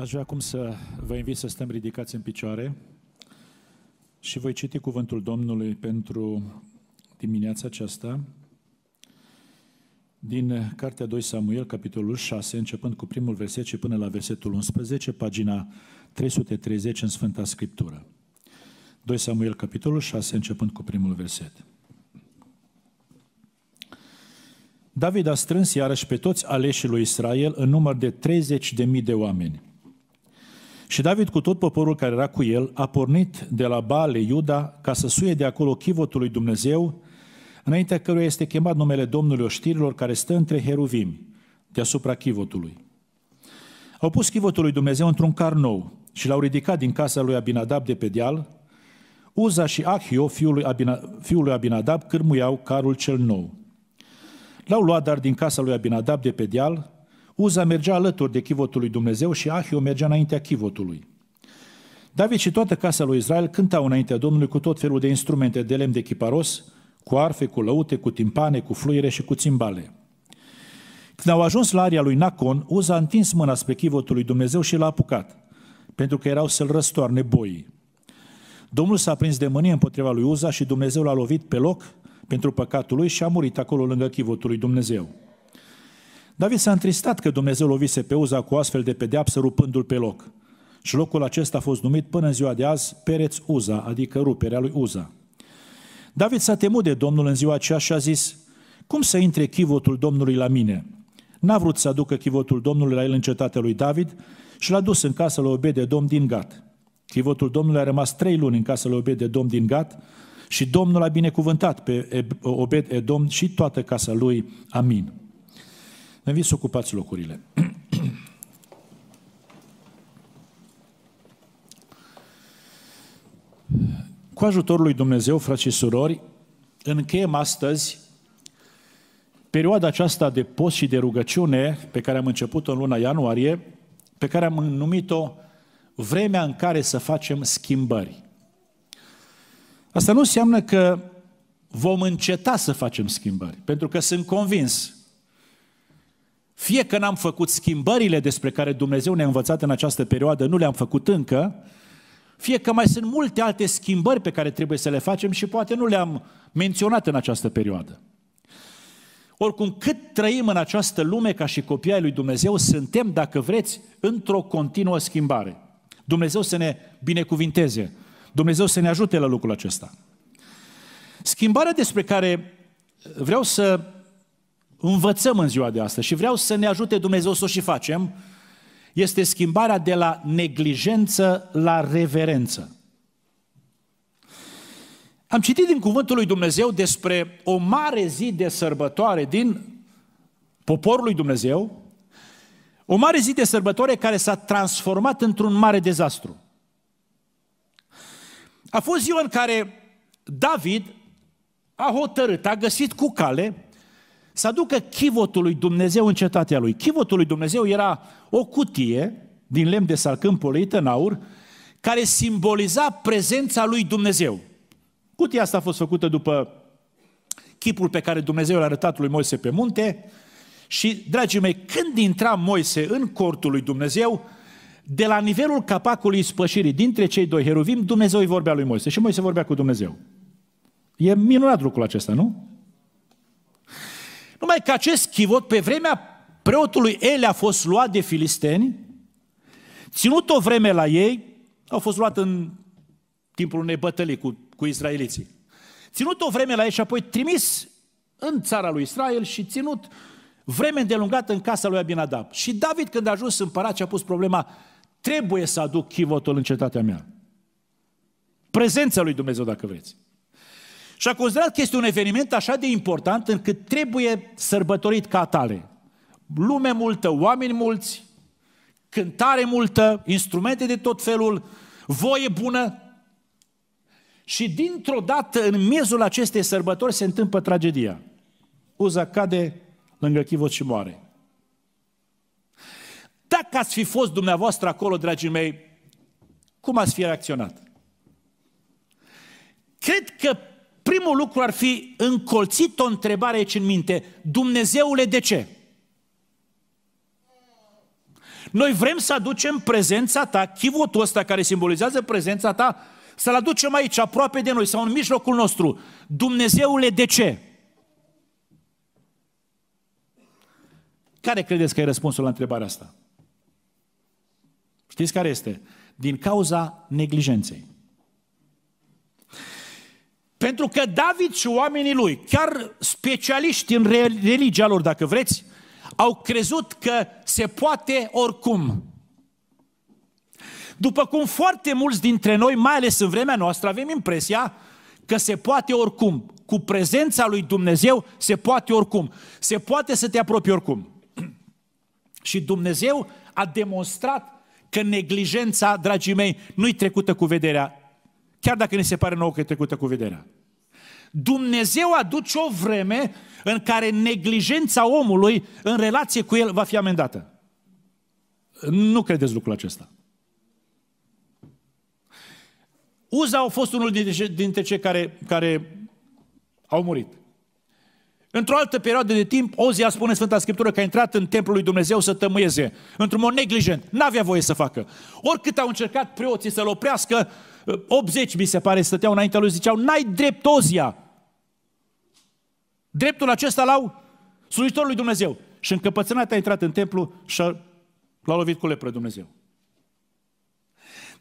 Aș vrea acum să vă invit să stăm ridicați în picioare și voi citi cuvântul Domnului pentru dimineața aceasta din Cartea 2 Samuel, capitolul 6, începând cu primul verset și până la versetul 11, pagina 330 în Sfânta Scriptură. 2 Samuel, capitolul 6, începând cu primul verset. David a strâns iarăși pe toți aleșii lui Israel în număr de 30.000 de oameni. Și David cu tot poporul care era cu el a pornit de la bale Iuda ca să suie de acolo chivotul lui Dumnezeu, înaintea căruia este chemat numele Domnului oștirilor care stă între heruvimi, deasupra chivotului. Au pus chivotul lui Dumnezeu într-un car nou și l-au ridicat din casa lui Abinadab de pe deal. Uza și Ahio, fiul lui, Abina, fiul lui Abinadab, cârmuiau carul cel nou. L-au luat dar din casa lui Abinadab de pe deal Uza mergea alături de chivotul lui Dumnezeu și Ahio mergea înaintea chivotului. David și toată casa lui Israel cântau înaintea Domnului cu tot felul de instrumente de lemn de chiparos, cu arfe, cu lăute, cu timpane, cu fluiere și cu țimbale. Când au ajuns la aria lui Nacon, Uza a întins mâna spre chivotul lui Dumnezeu și l-a apucat, pentru că erau să-l răstoarne boii. Domnul s-a prins de mânie împotriva lui Uza și Dumnezeu l-a lovit pe loc pentru păcatul lui și a murit acolo lângă chivotul lui Dumnezeu. David s-a întristat că Dumnezeu lovise pe Uza cu astfel de pedeapsă rupându-l pe loc. Și locul acesta a fost numit până în ziua de azi Pereț Uza, adică ruperea lui Uza. David s-a temut de Domnul în ziua aceea și a zis, cum să intre chivotul Domnului la mine? N-a vrut să aducă chivotul Domnului la el în cetatea lui David și l-a dus în casa lui Obed de Domn din Gat. Chivotul Domnului a rămas trei luni în casa lui Obed de Domn din Gat și Domnul a binecuvântat pe Obed Domn și toată casa lui. Amin. Ne invit să ocupați locurile. Cu ajutorul lui Dumnezeu, frați și surori, încheiem astăzi perioada aceasta de post și de rugăciune pe care am început-o în luna ianuarie, pe care am numit-o vremea în care să facem schimbări. Asta nu înseamnă că vom înceta să facem schimbări, pentru că sunt convins fie că n-am făcut schimbările despre care Dumnezeu ne-a învățat în această perioadă, nu le-am făcut încă, fie că mai sunt multe alte schimbări pe care trebuie să le facem și poate nu le-am menționat în această perioadă. Oricum, cât trăim în această lume ca și copii ai lui Dumnezeu, suntem, dacă vreți, într-o continuă schimbare. Dumnezeu să ne binecuvinteze. Dumnezeu să ne ajute la lucrul acesta. Schimbarea despre care vreau să învățăm în ziua de astăzi și vreau să ne ajute Dumnezeu să o și facem, este schimbarea de la neglijență la reverență. Am citit din Cuvântul lui Dumnezeu despre o mare zi de sărbătoare din poporul lui Dumnezeu, o mare zi de sărbătoare care s-a transformat într-un mare dezastru. A fost ziua în care David a hotărât, a găsit cu cale să aducă chivotul lui Dumnezeu în cetatea lui. Chivotul lui Dumnezeu era o cutie din lemn de salcâm polită în aur, care simboliza prezența lui Dumnezeu. Cutia asta a fost făcută după chipul pe care Dumnezeu l-a arătat lui Moise pe munte și, dragii mei, când intra Moise în cortul lui Dumnezeu, de la nivelul capacului spășirii dintre cei doi heruvim, Dumnezeu îi vorbea lui Moise și Moise vorbea cu Dumnezeu. E minunat lucrul acesta, nu? Numai că acest chivot, pe vremea preotului Ele a fost luat de filisteni, ținut o vreme la ei, au fost luat în timpul unei bătălii cu, cu israeliții. Ținut o vreme la ei și apoi trimis în țara lui Israel și ținut vreme îndelungată în casa lui Abinadab. Și David, când a ajuns împărat și a pus problema, trebuie să aduc chivotul în cetatea mea. Prezența lui Dumnezeu, dacă vreți. Și a considerat că este un eveniment așa de important încât trebuie sărbătorit ca atare. Lume multă, oameni mulți, cântare multă, instrumente de tot felul, voie bună. Și dintr-o dată, în miezul acestei sărbători, se întâmplă tragedia. Uza cade lângă Chivot și moare. Dacă ați fi fost dumneavoastră acolo, dragii mei, cum ați fi reacționat? Cred că primul lucru ar fi încolțit o întrebare aici în minte. Dumnezeule, de ce? Noi vrem să aducem prezența ta, chivotul ăsta care simbolizează prezența ta, să-l aducem aici, aproape de noi sau în mijlocul nostru. Dumnezeule, de ce? Care credeți că e răspunsul la întrebarea asta? Știți care este? Din cauza neglijenței. Pentru că David și oamenii lui, chiar specialiști în religia lor, dacă vreți, au crezut că se poate oricum. După cum foarte mulți dintre noi, mai ales în vremea noastră, avem impresia că se poate oricum. Cu prezența lui Dumnezeu se poate oricum. Se poate să te apropii oricum. Și Dumnezeu a demonstrat că neglijența, dragii mei, nu-i trecută cu vederea Chiar dacă ne se pare nouă că e trecută cu vederea. Dumnezeu aduce o vreme în care neglijența omului în relație cu el va fi amendată. Nu credeți lucrul acesta. Uza a fost unul dintre cei care, care au murit. Într-o altă perioadă de timp, Ozia spune Sfânta Scriptură că a intrat în templul lui Dumnezeu să tămâieze, într-un mod neglijent, n-avea voie să facă. Oricât au încercat preoții să-l oprească, 80 ă, mi se pare stăteau înaintea lui, ziceau, n-ai dreptozia. Dreptul acesta l-au slujitorul lui Dumnezeu. Și încăpățânat a intrat în templu și l-a lovit cu lepră Dumnezeu.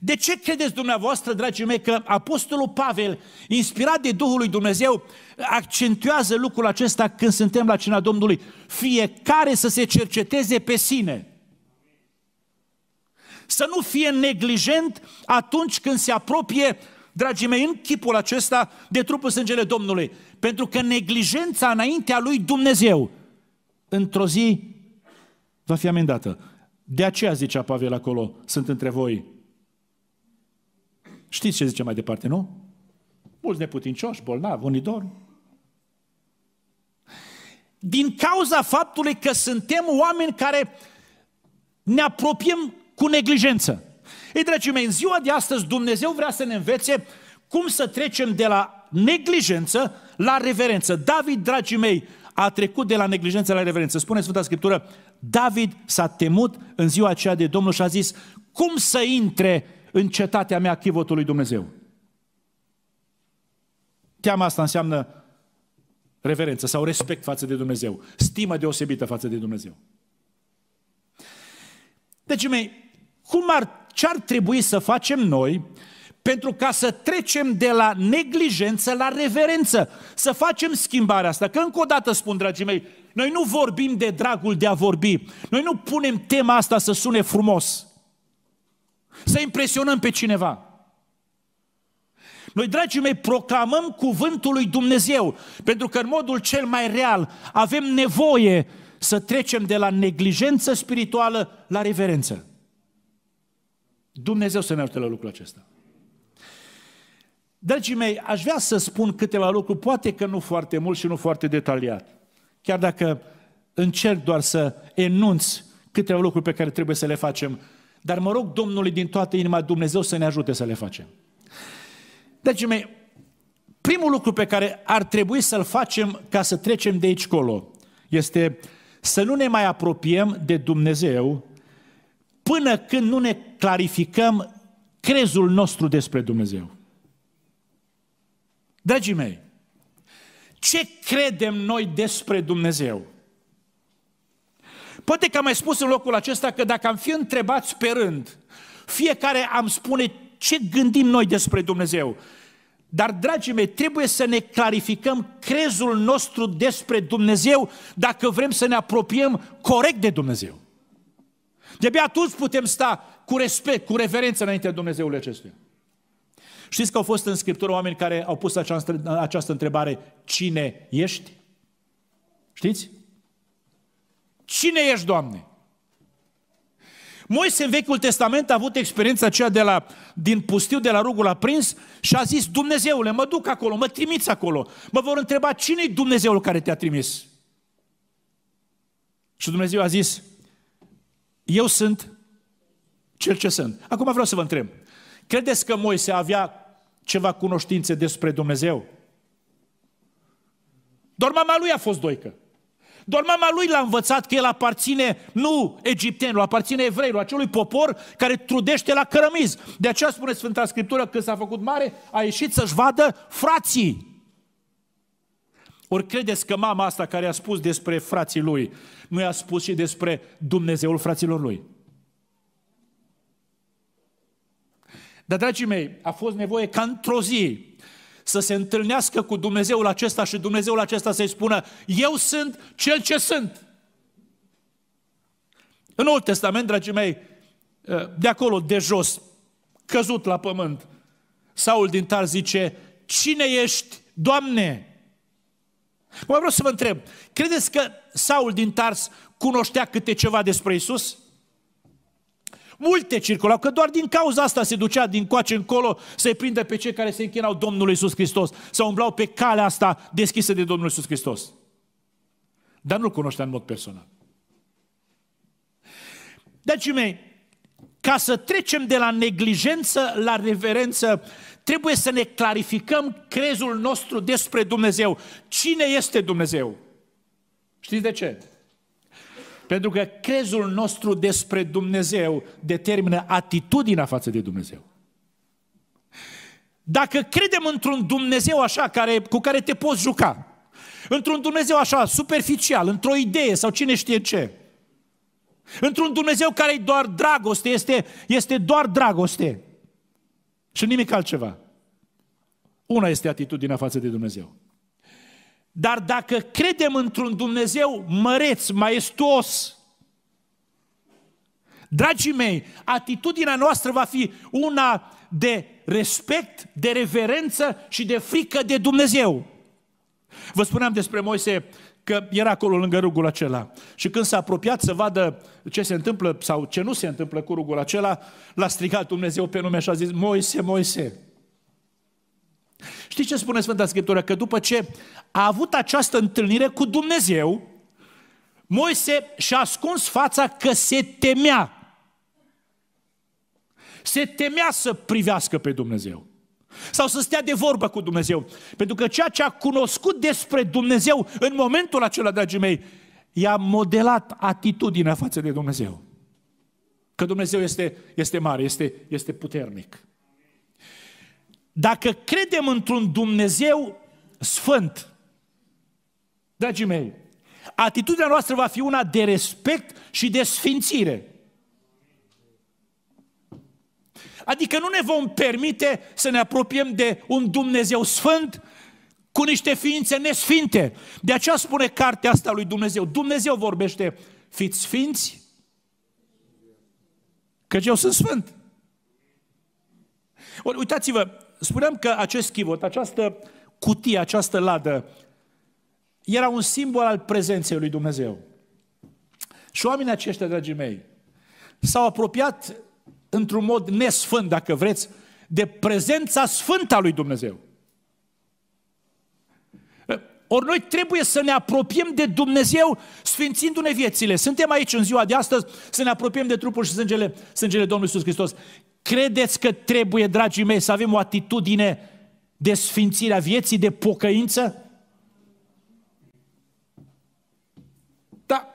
De ce credeți dumneavoastră, dragii mei, că Apostolul Pavel, inspirat de Duhul lui Dumnezeu, accentuează lucrul acesta când suntem la cina Domnului? Fiecare să se cerceteze pe sine să nu fie neglijent atunci când se apropie, dragii mei, în chipul acesta de trupul sângele Domnului. Pentru că neglijența înaintea lui Dumnezeu, într-o zi, va fi amendată. De aceea zicea Pavel acolo, sunt între voi. Știți ce zice mai departe, nu? Mulți neputincioși, bolnavi, unii dorm. Din cauza faptului că suntem oameni care ne apropiem cu neglijență. Ei, dragii mei, în ziua de astăzi Dumnezeu vrea să ne învețe cum să trecem de la neglijență la reverență. David, dragii mei, a trecut de la neglijență la reverență. Spune Sfânta Scriptură, David s-a temut în ziua aceea de Domnul și a zis, cum să intre în cetatea mea lui Dumnezeu? Teama asta înseamnă reverență sau respect față de Dumnezeu, stimă deosebită față de Dumnezeu. Deci, mei, cum ar, ce ar trebui să facem noi pentru ca să trecem de la neglijență la reverență, să facem schimbarea asta. Că încă o dată spun, dragii mei, noi nu vorbim de dragul de a vorbi, noi nu punem tema asta să sune frumos, să impresionăm pe cineva. Noi, dragii mei, proclamăm cuvântul lui Dumnezeu, pentru că în modul cel mai real avem nevoie să trecem de la neglijență spirituală la reverență. Dumnezeu să ne ajute la lucrul acesta. Dragii mei, aș vrea să spun câteva lucruri, poate că nu foarte mult și nu foarte detaliat. Chiar dacă încerc doar să enunț câteva lucruri pe care trebuie să le facem, dar mă rog Domnului din toată inima Dumnezeu să ne ajute să le facem. Deci mei, primul lucru pe care ar trebui să-l facem ca să trecem de aici colo este să nu ne mai apropiem de Dumnezeu până când nu ne clarificăm crezul nostru despre Dumnezeu. Dragii mei, ce credem noi despre Dumnezeu? Poate că am mai spus în locul acesta că dacă am fi întrebați pe rând, fiecare am spune ce gândim noi despre Dumnezeu. Dar, dragii mei, trebuie să ne clarificăm crezul nostru despre Dumnezeu dacă vrem să ne apropiem corect de Dumnezeu. De-abia atunci putem sta cu respect, cu reverență înaintea Dumnezeului acestuia. Știți că au fost în Scriptură oameni care au pus această, această întrebare, cine ești? Știți? Cine ești, Doamne? Moise în Vechiul Testament a avut experiența aceea de la, din pustiu, de la rugul aprins și a zis, Dumnezeule, mă duc acolo, mă trimiți acolo. Mă vor întreba, cine e Dumnezeul care te-a trimis? Și Dumnezeu a zis, eu sunt cel ce sunt. Acum vreau să vă întreb. Credeți că Moise avea ceva cunoștințe despre Dumnezeu? Doar mama lui a fost doică. Doar mama lui l-a învățat că el aparține nu egiptenilor, aparține evreilor, acelui popor care trudește la cărămiz. De aceea spune Sfânta Scriptură, când s-a făcut mare, a ieșit să-și vadă frații. Ori credeți că mama asta care a spus despre frații lui, nu i-a spus și despre Dumnezeul fraților lui? Dar, dragii mei, a fost nevoie ca într-o zi să se întâlnească cu Dumnezeul acesta și Dumnezeul acesta să-i spună, eu sunt cel ce sunt. În Noul Testament, dragii mei, de acolo, de jos, căzut la pământ, Saul din Tar zice, cine ești, Doamne? Mă vreau să vă întreb, credeți că Saul din Tars cunoștea câte ceva despre Isus? Multe circulau, că doar din cauza asta se ducea din coace încolo să-i prindă pe cei care se închinau Domnului Isus Hristos, să umblau pe calea asta deschisă de Domnul Isus Hristos. Dar nu-L cunoștea în mod personal. Dragii mei, ca să trecem de la neglijență la reverență, Trebuie să ne clarificăm crezul nostru despre Dumnezeu. Cine este Dumnezeu? Știți de ce? Pentru că crezul nostru despre Dumnezeu determină atitudinea față de Dumnezeu. Dacă credem într-un Dumnezeu așa care, cu care te poți juca, într-un Dumnezeu așa superficial, într-o idee sau cine știe ce, într-un Dumnezeu care e doar dragoste, este, este doar dragoste, și nimic altceva. Una este atitudinea față de Dumnezeu. Dar dacă credem într-un Dumnezeu măreț, maestuos, dragii mei, atitudinea noastră va fi una de respect, de reverență și de frică de Dumnezeu. Vă spuneam despre Moise că era acolo lângă rugul acela. Și când s-a apropiat să vadă ce se întâmplă sau ce nu se întâmplă cu rugul acela, l-a strigat Dumnezeu pe nume și a zis, Moise, Moise. Știți ce spune Sfânta Scriptură? Că după ce a avut această întâlnire cu Dumnezeu, Moise și-a ascuns fața că se temea. Se temea să privească pe Dumnezeu. Sau să stea de vorbă cu Dumnezeu. Pentru că ceea ce a cunoscut despre Dumnezeu în momentul acela, dragii mei, i-a modelat atitudinea față de Dumnezeu. Că Dumnezeu este, este mare, este, este puternic. Dacă credem într-un Dumnezeu sfânt, dragii mei, atitudinea noastră va fi una de respect și de sfințire. Adică nu ne vom permite să ne apropiem de un Dumnezeu sfânt cu niște ființe nesfinte. De aceea spune cartea asta lui Dumnezeu. Dumnezeu vorbește, fiți sfinți, căci eu sunt sfânt. uitați-vă, spuneam că acest chivot, această cutie, această ladă, era un simbol al prezenței lui Dumnezeu. Și oamenii aceștia, dragii mei, s-au apropiat într-un mod nesfânt, dacă vreți, de prezența sfântă a lui Dumnezeu. Ori noi trebuie să ne apropiem de Dumnezeu sfințindu-ne viețile. Suntem aici în ziua de astăzi să ne apropiem de trupul și sângele, sângele Domnului Iisus Hristos. Credeți că trebuie, dragii mei, să avem o atitudine de sfințire a vieții, de pocăință? Da.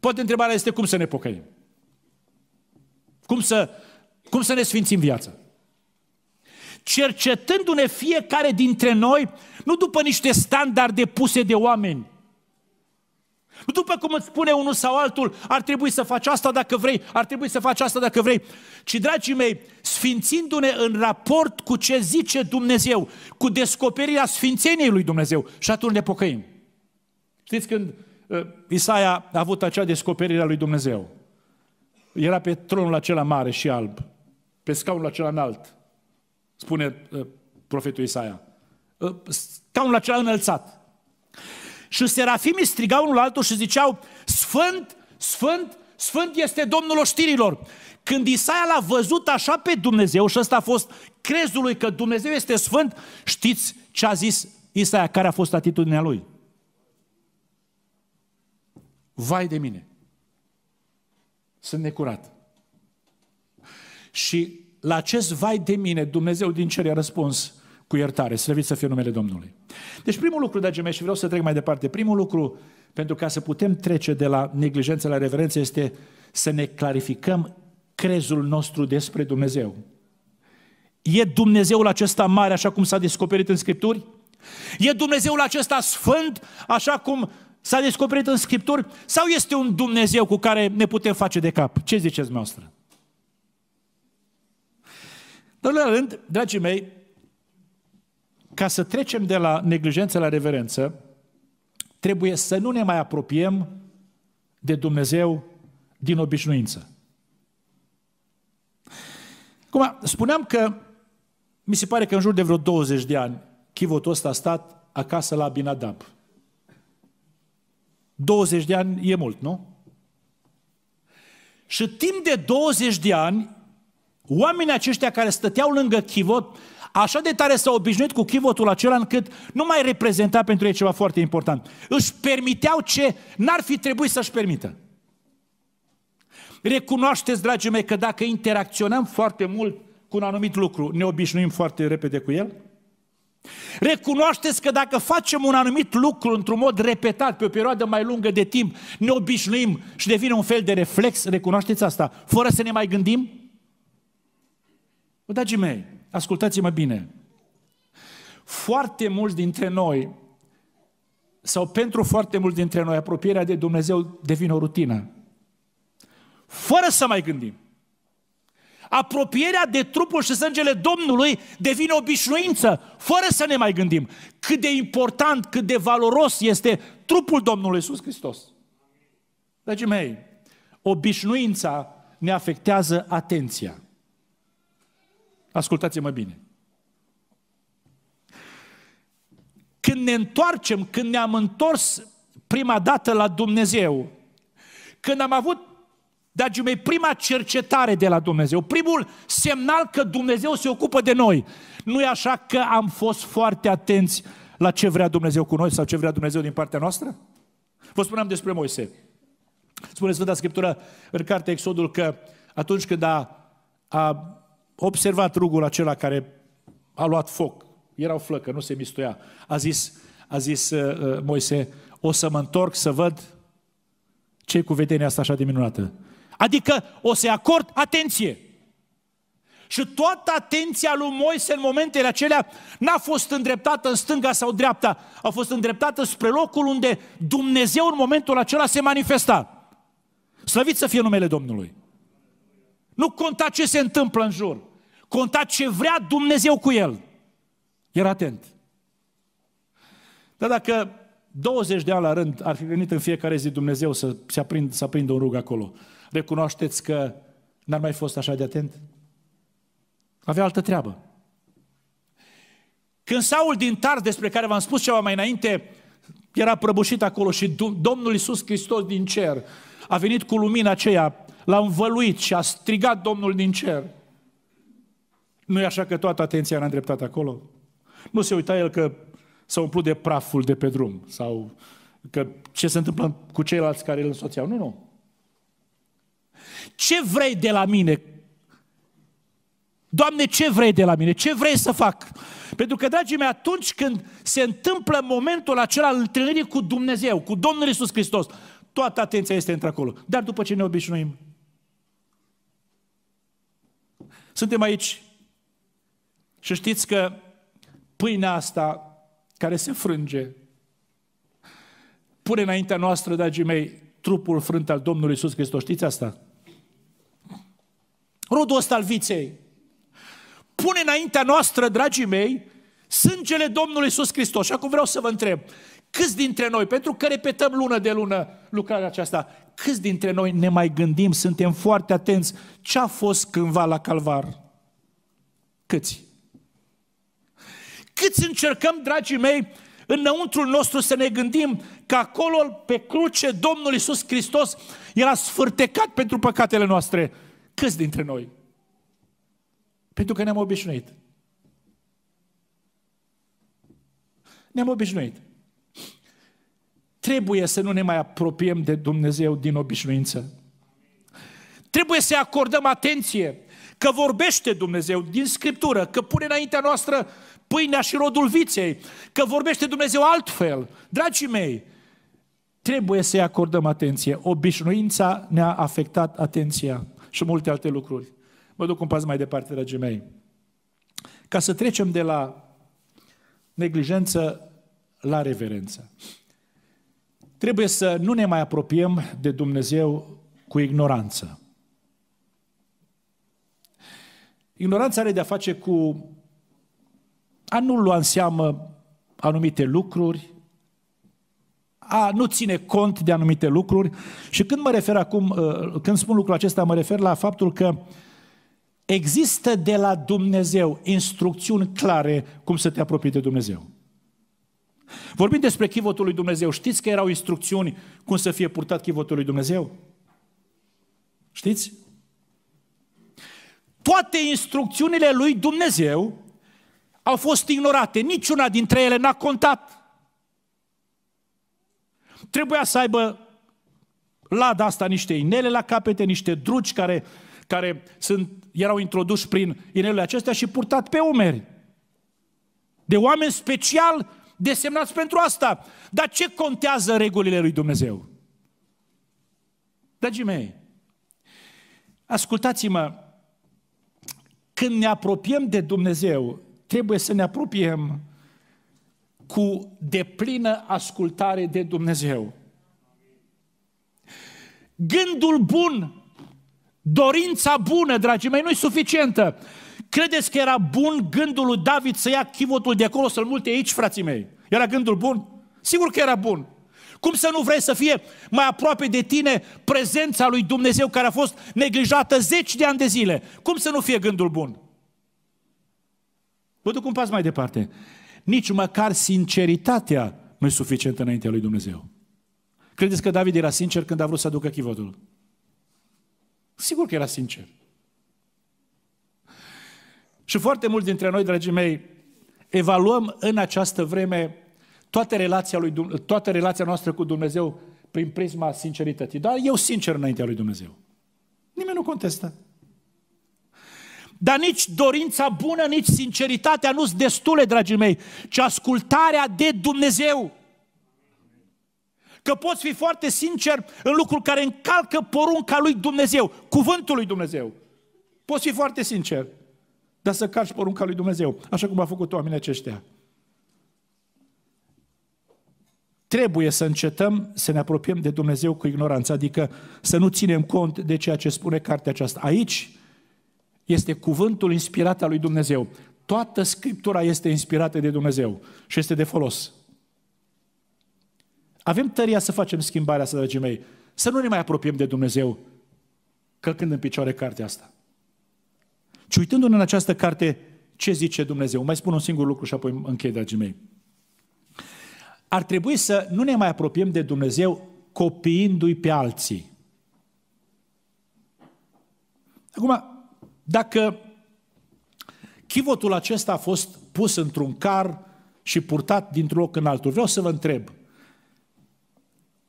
Poate întrebarea este cum să ne pocăim. Cum să cum să ne sfințim viața? Cercetându-ne fiecare dintre noi, nu după niște standarde puse de oameni, nu după cum îți spune unul sau altul, ar trebui să faci asta dacă vrei, ar trebui să faci asta dacă vrei, ci, dragii mei, sfințindu-ne în raport cu ce zice Dumnezeu, cu descoperirea sfințeniei lui Dumnezeu și atunci ne pocăim. Știți când uh, Isaia a avut acea descoperire a lui Dumnezeu? Era pe tronul acela mare și alb pe scaunul acela înalt, spune uh, profetul Isaia. Uh, scaunul acela înălțat. Și serafimii strigau unul altul și ziceau, Sfânt, Sfânt, Sfânt este Domnul oștirilor. Când Isaia l-a văzut așa pe Dumnezeu și ăsta a fost crezul lui că Dumnezeu este Sfânt, știți ce a zis Isaia, care a fost atitudinea lui? Vai de mine! Sunt necurat. Și la acest vai de mine, Dumnezeu din cer i-a răspuns cu iertare, slăvit să fie numele Domnului. Deci primul lucru, dragii mei, și vreau să trec mai departe, primul lucru pentru ca să putem trece de la neglijență la reverență este să ne clarificăm crezul nostru despre Dumnezeu. E Dumnezeul acesta mare, așa cum s-a descoperit în Scripturi? E Dumnezeul acesta sfânt, așa cum s-a descoperit în Scripturi? Sau este un Dumnezeu cu care ne putem face de cap? Ce ziceți noastră? doilea rând, dragii mei, ca să trecem de la neglijență la reverență, trebuie să nu ne mai apropiem de Dumnezeu din obișnuință. Acum, spuneam că mi se pare că în jur de vreo 20 de ani chivotul ăsta a stat acasă la Abinadab. 20 de ani e mult, nu? Și timp de 20 de ani Oamenii aceștia care stăteau lângă chivot, așa de tare s-au obișnuit cu chivotul acela încât nu mai reprezenta pentru ei ceva foarte important. Își permiteau ce n-ar fi trebuit să-și permită. Recunoașteți, dragii mei, că dacă interacționăm foarte mult cu un anumit lucru, ne obișnuim foarte repede cu el? Recunoașteți că dacă facem un anumit lucru într-un mod repetat, pe o perioadă mai lungă de timp, ne obișnuim și devine un fel de reflex, recunoașteți asta, fără să ne mai gândim? dragii mei, ascultați-mă bine. Foarte mulți dintre noi, sau pentru foarte mulți dintre noi, apropierea de Dumnezeu devine o rutină. Fără să mai gândim. Apropierea de trupul și sângele Domnului devine obișnuință, fără să ne mai gândim cât de important, cât de valoros este trupul Domnului Iisus Hristos. Dragii mei, obișnuința ne afectează atenția. Ascultați-mă bine. Când ne întoarcem, când ne-am întors prima dată la Dumnezeu, când am avut, dragii mei, prima cercetare de la Dumnezeu, primul semnal că Dumnezeu se ocupă de noi, nu e așa că am fost foarte atenți la ce vrea Dumnezeu cu noi sau ce vrea Dumnezeu din partea noastră? Vă spuneam despre Moise. Spune Sfânta Scriptură în cartea Exodul că atunci când a, a observat rugul acela care a luat foc, erau flăcă, nu se mistuia. A zis, a zis uh, uh Moise, o să mă întorc să văd ce cu vedenia asta așa de minunată. Adică o să-i acord atenție. Și toată atenția lui Moise în momentele acelea n-a fost îndreptată în stânga sau dreapta, a fost îndreptată spre locul unde Dumnezeu în momentul acela se manifesta. Slăvit să fie numele Domnului. Nu conta ce se întâmplă în jur conta ce vrea Dumnezeu cu el. Era atent. Dar dacă 20 de ani la rând ar fi venit în fiecare zi Dumnezeu să se aprind, să aprindă un rug acolo, recunoașteți că n-ar mai fost așa de atent? Avea altă treabă. Când Saul din Tars, despre care v-am spus ceva mai înainte, era prăbușit acolo și Domnul Iisus Hristos din cer a venit cu lumina aceea, l-a învăluit și a strigat Domnul din cer – nu e așa că toată atenția era îndreptată acolo? Nu se uita el că s-a umplut de praful de pe drum sau că ce se întâmplă cu ceilalți care îl însoțeau. Nu, nu. Ce vrei de la mine? Doamne, ce vrei de la mine? Ce vrei să fac? Pentru că, dragii mei, atunci când se întâmplă momentul acela al întâlnirii cu Dumnezeu, cu Domnul Isus Hristos, toată atenția este într-acolo. Dar după ce ne obișnuim, suntem aici și știți că pâinea asta care se frânge pune înaintea noastră, dragii mei, trupul frânt al Domnului Iisus Hristos. Știți asta? Rodul ăsta al viței pune înaintea noastră, dragii mei, sângele Domnului Iisus Hristos. Și acum vreau să vă întreb, câți dintre noi, pentru că repetăm lună de lună lucrarea aceasta, câți dintre noi ne mai gândim, suntem foarte atenți ce a fost cândva la calvar? Câți? Câți încercăm, dragii mei, înăuntrul nostru să ne gândim că acolo pe cruce Domnul Iisus Hristos era sfârtecat pentru păcatele noastre. Câți dintre noi? Pentru că ne-am obișnuit. Ne-am obișnuit. Trebuie să nu ne mai apropiem de Dumnezeu din obișnuință. Trebuie să-i acordăm atenție că vorbește Dumnezeu din Scriptură, că pune înaintea noastră pâinea și rodul viței, că vorbește Dumnezeu altfel. Dragii mei, trebuie să-i acordăm atenție. Obișnuința ne-a afectat atenția și multe alte lucruri. Mă duc un pas mai departe, dragii mei. Ca să trecem de la neglijență la reverență. Trebuie să nu ne mai apropiem de Dumnezeu cu ignoranță. Ignoranța are de-a face cu a nu lua în seamă anumite lucruri, a nu ține cont de anumite lucruri și când mă refer acum, uh, când spun lucrul acesta, mă refer la faptul că există de la Dumnezeu instrucțiuni clare cum să te apropii de Dumnezeu. Vorbim despre chivotul lui Dumnezeu. Știți că erau instrucțiuni cum să fie purtat chivotul lui Dumnezeu? Știți? Toate instrucțiunile lui Dumnezeu au fost ignorate, niciuna dintre ele n-a contat. Trebuia să aibă lada asta niște inele la capete, niște druci care, care sunt, erau introduși prin inelele acestea și purtat pe umeri. De oameni special desemnați pentru asta. Dar ce contează regulile lui Dumnezeu? Dragii mei, ascultați-mă, când ne apropiem de Dumnezeu, trebuie să ne apropiem cu deplină ascultare de Dumnezeu. Gândul bun, dorința bună, dragii mei, nu e suficientă. Credeți că era bun gândul lui David să ia chivotul de acolo, să-l multe aici, frații mei? Era gândul bun? Sigur că era bun. Cum să nu vrei să fie mai aproape de tine prezența lui Dumnezeu care a fost neglijată zeci de ani de zile? Cum să nu fie gândul bun? Vă duc un pas mai departe. Nici măcar sinceritatea nu e suficientă înaintea lui Dumnezeu. Credeți că David era sincer când a vrut să aducă chivotul? Sigur că era sincer. Și foarte mulți dintre noi, dragii mei, evaluăm în această vreme toată relația, lui, toată relația noastră cu Dumnezeu prin prisma sincerității. Dar eu sincer înaintea lui Dumnezeu. Nimeni nu contestă. Dar nici dorința bună, nici sinceritatea nu sunt destule, dragii mei, ci ascultarea de Dumnezeu. Că poți fi foarte sincer în lucruri care încalcă porunca lui Dumnezeu, cuvântul lui Dumnezeu. Poți fi foarte sincer, dar să calci porunca lui Dumnezeu, așa cum a făcut oamenii aceștia. Trebuie să încetăm să ne apropiem de Dumnezeu cu ignoranță, adică să nu ținem cont de ceea ce spune cartea aceasta. Aici, este cuvântul inspirat al lui Dumnezeu. Toată Scriptura este inspirată de Dumnezeu și este de folos. Avem tăria să facem schimbarea asta, dragii mei. Să nu ne mai apropiem de Dumnezeu călcând în picioare cartea asta. Și uitându-ne în această carte, ce zice Dumnezeu? Mai spun un singur lucru și apoi închei, dragii mei. Ar trebui să nu ne mai apropiem de Dumnezeu copiindu-i pe alții. Acum, dacă chivotul acesta a fost pus într-un car și purtat dintr-un loc în altul, vreau să vă întreb,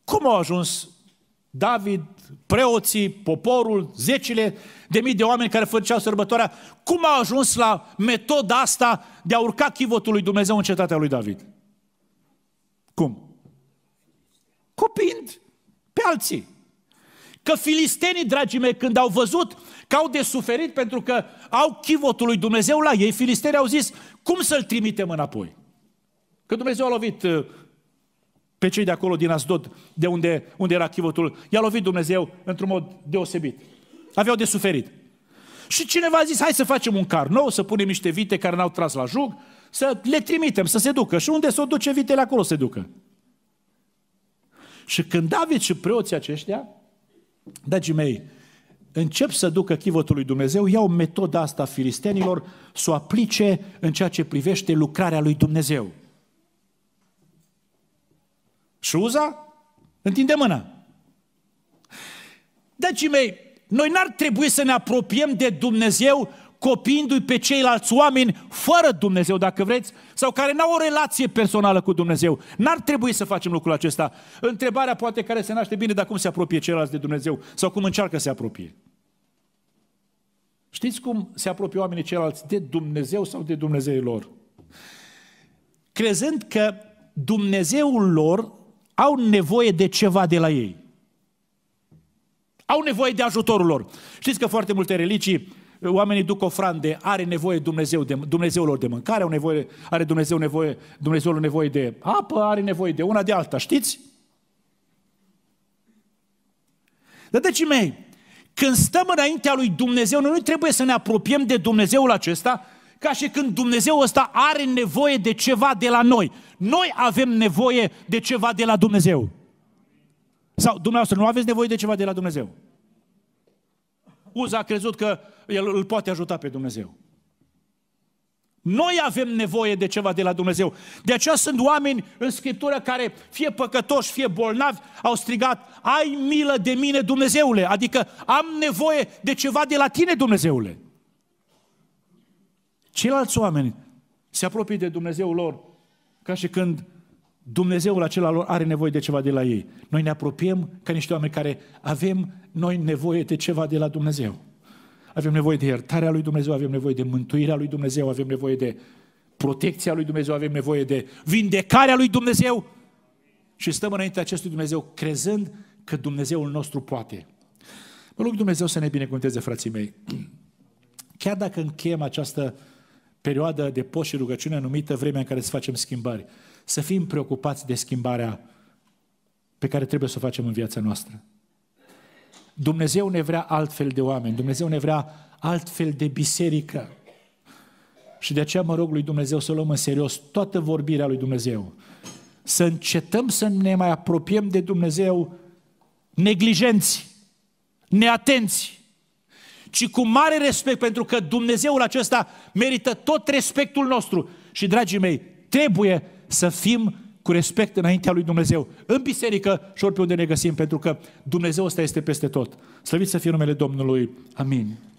cum au ajuns David, preoții, poporul, zecile de mii de oameni care făceau sărbătoarea, cum au ajuns la metoda asta de a urca chivotul lui Dumnezeu în cetatea lui David? Cum? Copind pe alții. Că filistenii, dragii mei, când au văzut că au de suferit pentru că au chivotul lui Dumnezeu la ei. Filisterii au zis, cum să-l trimitem înapoi? Că Dumnezeu a lovit uh, pe cei de acolo din Asdod, de unde, unde era chivotul. I-a lovit Dumnezeu într-un mod deosebit. Aveau de suferit. Și cineva a zis, hai să facem un car nou, să punem niște vite care n-au tras la jug, să le trimitem, să se ducă. Și unde s-o duce vitele, acolo se ducă. Și când David și preoții aceștia, dragii mei, încep să ducă chivotul lui Dumnezeu, iau metoda asta a filistenilor să o aplice în ceea ce privește lucrarea lui Dumnezeu. Și Uza întinde mâna. Deci mei, noi n-ar trebui să ne apropiem de Dumnezeu copiindu-i pe ceilalți oameni fără Dumnezeu, dacă vreți, sau care n-au o relație personală cu Dumnezeu. N-ar trebui să facem lucrul acesta. Întrebarea poate care se naște bine, dar cum se apropie ceilalți de Dumnezeu sau cum încearcă să se apropie. Știți cum se apropie oamenii ceilalți de Dumnezeu sau de Dumnezeu lor? Crezând că Dumnezeul lor au nevoie de ceva de la ei. Au nevoie de ajutorul lor. Știți că foarte multe religii, oamenii duc ofrande, are nevoie Dumnezeu de, Dumnezeul lor de mâncare, au nevoie, are Dumnezeu nevoie, Dumnezeul nevoie de apă, are nevoie de una de alta, știți? Dar, deci mei, când stăm înaintea lui Dumnezeu, noi nu trebuie să ne apropiem de Dumnezeul acesta ca și când Dumnezeu ăsta are nevoie de ceva de la noi. Noi avem nevoie de ceva de la Dumnezeu. Sau dumneavoastră nu aveți nevoie de ceva de la Dumnezeu. Uza a crezut că el îl poate ajuta pe Dumnezeu. Noi avem nevoie de ceva de la Dumnezeu. De aceea sunt oameni în Scriptură care, fie păcătoși, fie bolnavi, au strigat, ai milă de mine, Dumnezeule, adică am nevoie de ceva de la tine, Dumnezeule. Ceilalți oameni se apropie de Dumnezeul lor ca și când Dumnezeul acela lor are nevoie de ceva de la ei. Noi ne apropiem ca niște oameni care avem noi nevoie de ceva de la Dumnezeu. Avem nevoie de iertarea lui Dumnezeu, avem nevoie de mântuirea lui Dumnezeu, avem nevoie de protecția lui Dumnezeu, avem nevoie de vindecarea lui Dumnezeu. Și stăm înainte acestui Dumnezeu crezând că Dumnezeul nostru poate. Mă rog Dumnezeu să ne binecuvânteze, frații mei. Chiar dacă încheiem această uh, perioadă de post și rugăciune numită vremea în care să facem schimbări. Să fim preocupați de schimbarea pe care trebuie să o facem în viața noastră. Dumnezeu ne vrea altfel de oameni, Dumnezeu ne vrea altfel de biserică. Și de aceea mă rog lui Dumnezeu să luăm în serios toată vorbirea lui Dumnezeu. Să încetăm să ne mai apropiem de Dumnezeu neglijenți, neatenți, ci cu mare respect, pentru că Dumnezeul acesta merită tot respectul nostru. Și, dragii mei, trebuie să fim cu respect înaintea lui Dumnezeu, în biserică și ori pe unde ne găsim, pentru că Dumnezeu ăsta este peste tot. Slăviți să fie numele Domnului. Amin.